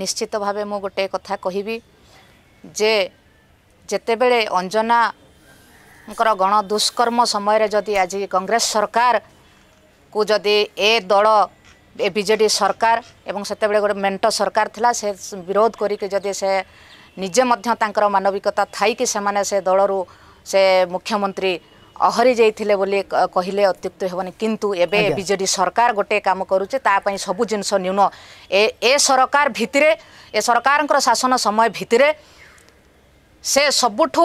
ନିଶ୍ଚିତ ଭାବେ ମୁଁ ଗୋଟିଏ କଥା କହିବି ଯେ ଯେତେବେଳେ ଅଞ୍ଜନାଙ୍କର ଗଣ ଦୁଷ୍କର୍ମ ସମୟରେ ଯଦି ଆଜି କଂଗ୍ରେସ ସରକାରକୁ ଯଦି ଏ ଦଳ ଏ ବିଜେଡ଼ି ସରକାର ଏବଂ ସେତେବେଳେ ଗୋଟେ ମେଣ୍ଟ ସରକାର ଥିଲା ସେ ବିରୋଧ କରିକି ଯଦି ସେ ନିଜେ ମଧ୍ୟ ତାଙ୍କର ମାନବିକତା ଥାଇକି ସେମାନେ ସେ ଦଳରୁ ସେ ମୁଖ୍ୟମନ୍ତ୍ରୀ ଅହରି ଯାଇଥିଲେ ବୋଲି କହିଲେ ଅତ୍ୟୁକ୍ତ ହେବନି କିନ୍ତୁ ଏବେ ବିଜେଡ଼ି ସରକାର ଗୋଟିଏ କାମ କରୁଛି ତା ପାଇଁ ସବୁ ଜିନିଷ ନ୍ୟୁନ ଏ ଏ ସରକାର ଭିତରେ ଏ ସରକାରଙ୍କର ଶାସନ ସମୟ ଭିତରେ ସେ ସବୁଠୁ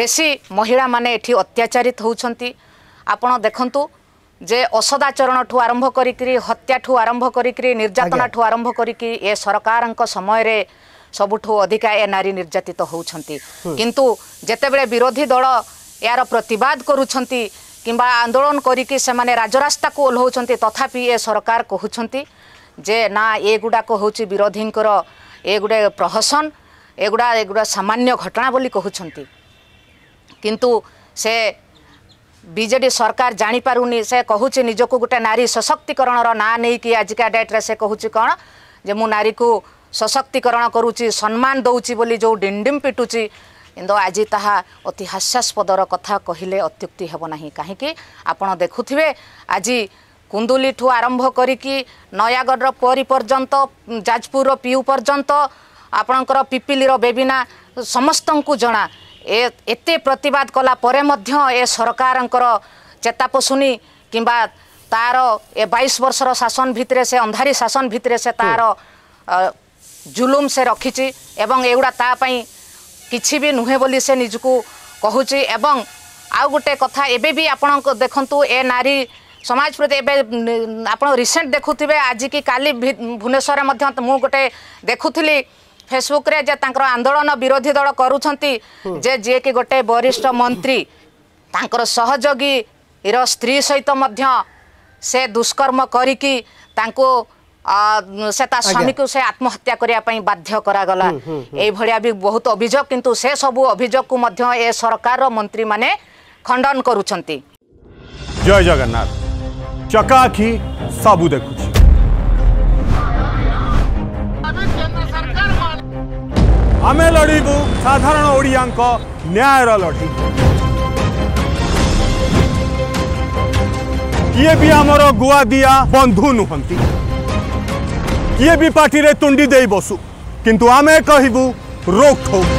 ବେଶୀ ମହିଳାମାନେ ଏଠି ଅତ୍ୟାଚାରିତ ହେଉଛନ୍ତି ଆପଣ ଦେଖନ୍ତୁ ଯେ ଅସଦାଚରଣଠୁ ଆରମ୍ଭ କରିକି ହତ୍ୟାଠୁ ଆରମ୍ଭ କରିକି ନିର୍ଯାତନାଠୁ ଆରମ୍ଭ କରିକି ଏ ସରକାରଙ୍କ ସମୟରେ ସବୁଠୁ ଅଧିକା ଏ ନାରୀ ନିର୍ଯାତିତ ହେଉଛନ୍ତି କିନ୍ତୁ ଯେତେବେଳେ ବିରୋଧୀ ଦଳ ଏହାର ପ୍ରତିବାଦ କରୁଛନ୍ତି କିମ୍ବା ଆନ୍ଦୋଳନ କରିକି ସେମାନେ ରାଜରାସ୍ତାକୁ ଓହ୍ଲାଉଛନ୍ତି ତଥାପି ଏ ସରକାର କହୁଛନ୍ତି ଯେ ନା ଏଗୁଡ଼ାକ ହେଉଛି ବିରୋଧୀଙ୍କର ଏ ଗୁଡ଼ାଏ ପ୍ରହସନ ଏଗୁଡ଼ା ଏଗୁଡ଼ା ସାମାନ୍ୟ ଘଟଣା ବୋଲି କହୁଛନ୍ତି କିନ୍ତୁ ସେ ବିଜେଡ଼ି ସରକାର ଜାଣିପାରୁନି ସେ କହୁଛି ନିଜକୁ ଗୋଟେ ନାରୀ ସଶକ୍ତିକରଣର ନାଁ ନେଇକି ଆଜିକା ଡେଟ୍ରେ ସେ କହୁଛି କ'ଣ ଯେ ମୁଁ ନାରୀକୁ ସଶକ୍ତିକରଣ କରୁଛି ସମ୍ମାନ ଦେଉଛି ବୋଲି ଯେଉଁ ଡିମ୍ଡିମ୍ ପିଟୁଛି କିନ୍ତୁ ଆଜି ତାହା ଅତି ହାସ୍ୟାସ୍ପଦର କଥା କହିଲେ ଅତ୍ୟୁକ୍ତି ହେବ ନାହିଁ କାହିଁକି ଆପଣ ଦେଖୁଥିବେ ଆଜି କୁନ୍ଦୁଲିଠୁ ଆରମ୍ଭ କରିକି ନୟାଗଡ଼ର ପରି ପର୍ଯ୍ୟନ୍ତ ଯାଜପୁରର ପିଉ ପର୍ଯ୍ୟନ୍ତ ଆପଣଙ୍କର ପିପିଲିର ବେବିନା ସମସ୍ତଙ୍କୁ ଜଣା ଏ ଏତେ ପ୍ରତିବାଦ କଲା ପରେ ମଧ୍ୟ ଏ ସରକାରଙ୍କର ଚେତାପଶୁନି କିମ୍ବା ତାର ଏ ବାଇଶ ବର୍ଷର ଶାସନ ଭିତରେ ସେ ଅନ୍ଧାରୀ ଶାସନ ଭିତରେ ସେ ତାର ଜୁଲୁମ ସେ ରଖିଛି ଏବଂ ଏଗୁଡ଼ା ତା ପାଇଁ କିଛି ବି ନୁହେଁ ବୋଲି ସେ ନିଜକୁ କହୁଛି ଏବଂ ଆଉ ଗୋଟେ କଥା ଏବେ ବି ଆପଣଙ୍କ ଦେଖନ୍ତୁ ଏ ନାରୀ ସମାଜ ପ୍ରତି ଏବେ ଆପଣ ରିସେଣ୍ଟ ଦେଖୁଥିବେ ଆଜିକି କାଲି ଭୁବନେଶ୍ୱରରେ ମଧ୍ୟ ମୁଁ ଗୋଟେ ଦେଖୁଥିଲି ଫେସବୁକ୍ରେ ଯେ ତାଙ୍କର ଆନ୍ଦୋଳନ ବିରୋଧୀ ଦଳ କରୁଛନ୍ତି ଯେ ଯିଏକି ଗୋଟେ ବରିଷ୍ଠ ମନ୍ତ୍ରୀ ତାଙ୍କର ସହଯୋଗୀର ସ୍ତ୍ରୀ ସହିତ ମଧ୍ୟ ସେ ଦୁଷ୍କର୍ମ କରିକି ତାଙ୍କୁ ସେ ତା ସ୍ୱାମୀକୁ ସେ ଆତ୍ମହତ୍ୟା କରିବା ପାଇଁ ବାଧ୍ୟ କରାଗଲା ଏଇଭଳିଆ ବି ବହୁତ ଅଭିଯୋଗ କିନ୍ତୁ ସେ ସବୁ ଅଭିଯୋଗକୁ ମଧ୍ୟ ଏ ସରକାରର ମନ୍ତ୍ରୀମାନେ ଖଣ୍ଡନ କରୁଛନ୍ତି ଜୟ ଜଗନ୍ନାଥ ଚକାଆଖି ସବୁ ଦେଖୁଛି ଆମେ ଲଢ଼ିବୁ ସାଧାରଣ ଓଡ଼ିଆଙ୍କ ନ୍ୟାୟର ଲଢ଼େଇ କିଏ ବି ଆମର ଗୁଆଦିଆ ବନ୍ଧୁ ନୁହନ୍ତି किए भी पार्टी रे तुंडी दे बसु किंतु आमे रोक रोकठोक